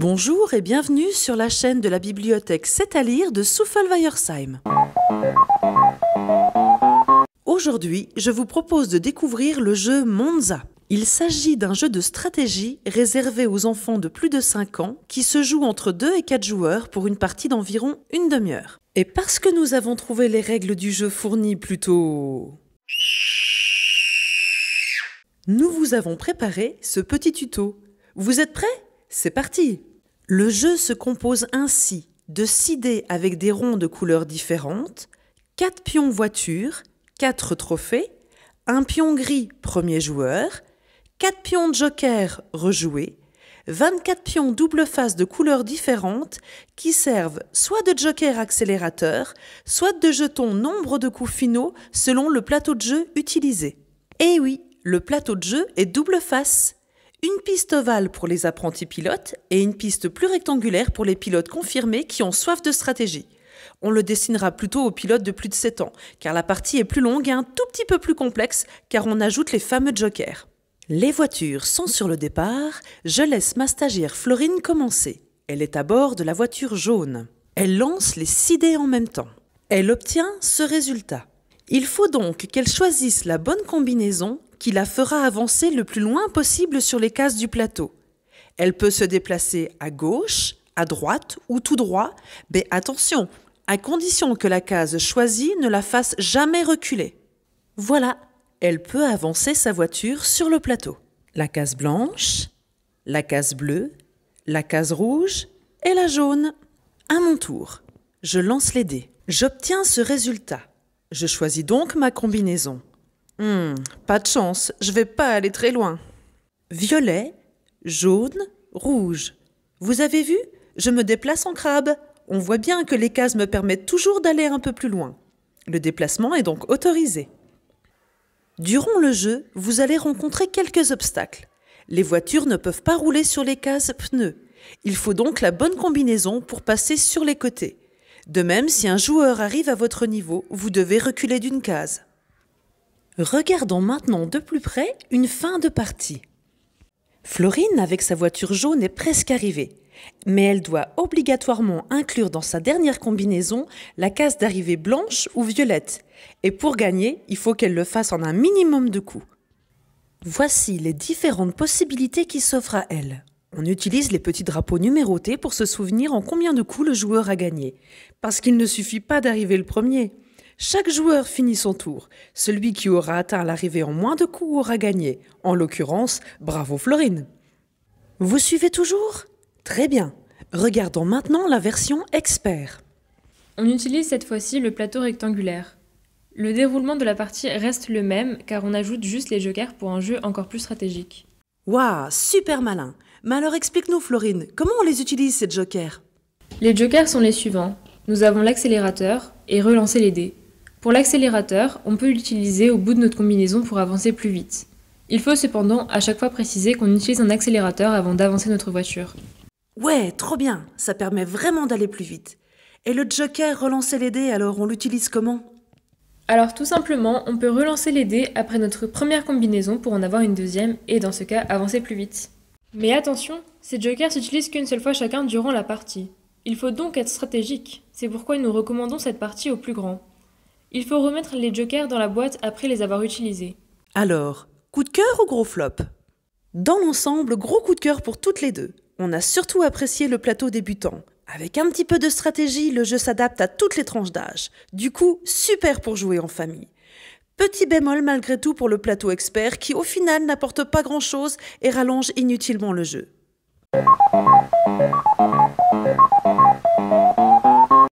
Bonjour et bienvenue sur la chaîne de la bibliothèque C'est à lire de Souffelweyersheim. Aujourd'hui, je vous propose de découvrir le jeu Monza. Il s'agit d'un jeu de stratégie réservé aux enfants de plus de 5 ans qui se joue entre 2 et 4 joueurs pour une partie d'environ une demi-heure. Et parce que nous avons trouvé les règles du jeu fournies plutôt... Nous vous avons préparé ce petit tuto. Vous êtes prêts c'est parti Le jeu se compose ainsi de 6 dés avec des ronds de couleurs différentes, 4 pions voiture, 4 trophées, un pion gris premier joueur, 4 pions joker rejoués, 24 pions double face de couleurs différentes qui servent soit de joker accélérateur, soit de jetons nombre de coups finaux selon le plateau de jeu utilisé. Eh oui, le plateau de jeu est double face une piste ovale pour les apprentis pilotes et une piste plus rectangulaire pour les pilotes confirmés qui ont soif de stratégie. On le dessinera plutôt aux pilotes de plus de 7 ans, car la partie est plus longue et un tout petit peu plus complexe, car on ajoute les fameux jokers. Les voitures sont sur le départ, je laisse ma stagiaire Florine commencer. Elle est à bord de la voiture jaune. Elle lance les 6 dés en même temps. Elle obtient ce résultat. Il faut donc qu'elle choisisse la bonne combinaison qui la fera avancer le plus loin possible sur les cases du plateau. Elle peut se déplacer à gauche, à droite ou tout droit, mais attention, à condition que la case choisie ne la fasse jamais reculer. Voilà, elle peut avancer sa voiture sur le plateau. La case blanche, la case bleue, la case rouge et la jaune. À mon tour, je lance les dés. J'obtiens ce résultat. Je choisis donc ma combinaison. Hum, pas de chance, je vais pas aller très loin. Violet, jaune, rouge. Vous avez vu Je me déplace en crabe. On voit bien que les cases me permettent toujours d'aller un peu plus loin. Le déplacement est donc autorisé. Durant le jeu, vous allez rencontrer quelques obstacles. Les voitures ne peuvent pas rouler sur les cases pneus. Il faut donc la bonne combinaison pour passer sur les côtés. De même, si un joueur arrive à votre niveau, vous devez reculer d'une case. Regardons maintenant de plus près une fin de partie. Florine, avec sa voiture jaune, est presque arrivée, mais elle doit obligatoirement inclure dans sa dernière combinaison la case d'arrivée blanche ou violette, et pour gagner, il faut qu'elle le fasse en un minimum de coups. Voici les différentes possibilités qui s'offrent à elle. On utilise les petits drapeaux numérotés pour se souvenir en combien de coups le joueur a gagné, parce qu'il ne suffit pas d'arriver le premier. Chaque joueur finit son tour. Celui qui aura atteint l'arrivée en moins de coups aura gagné. En l'occurrence, bravo Florine. Vous suivez toujours Très bien. Regardons maintenant la version expert. On utilise cette fois-ci le plateau rectangulaire. Le déroulement de la partie reste le même car on ajoute juste les jokers pour un jeu encore plus stratégique. Waouh, super malin. Mais alors explique-nous Florine, comment on les utilise ces jokers Les jokers sont les suivants. Nous avons l'accélérateur et relancer les dés. Pour l'accélérateur, on peut l'utiliser au bout de notre combinaison pour avancer plus vite. Il faut cependant à chaque fois préciser qu'on utilise un accélérateur avant d'avancer notre voiture. Ouais, trop bien, ça permet vraiment d'aller plus vite. Et le joker relancer les dés, alors on l'utilise comment Alors tout simplement, on peut relancer les dés après notre première combinaison pour en avoir une deuxième et dans ce cas avancer plus vite. Mais attention, ces jokers s'utilisent qu'une seule fois chacun durant la partie. Il faut donc être stratégique, c'est pourquoi nous recommandons cette partie au plus grand. Il faut remettre les jokers dans la boîte après les avoir utilisés. Alors, coup de cœur ou gros flop Dans l'ensemble, gros coup de cœur pour toutes les deux. On a surtout apprécié le plateau débutant. Avec un petit peu de stratégie, le jeu s'adapte à toutes les tranches d'âge. Du coup, super pour jouer en famille. Petit bémol malgré tout pour le plateau expert qui au final n'apporte pas grand-chose et rallonge inutilement le jeu.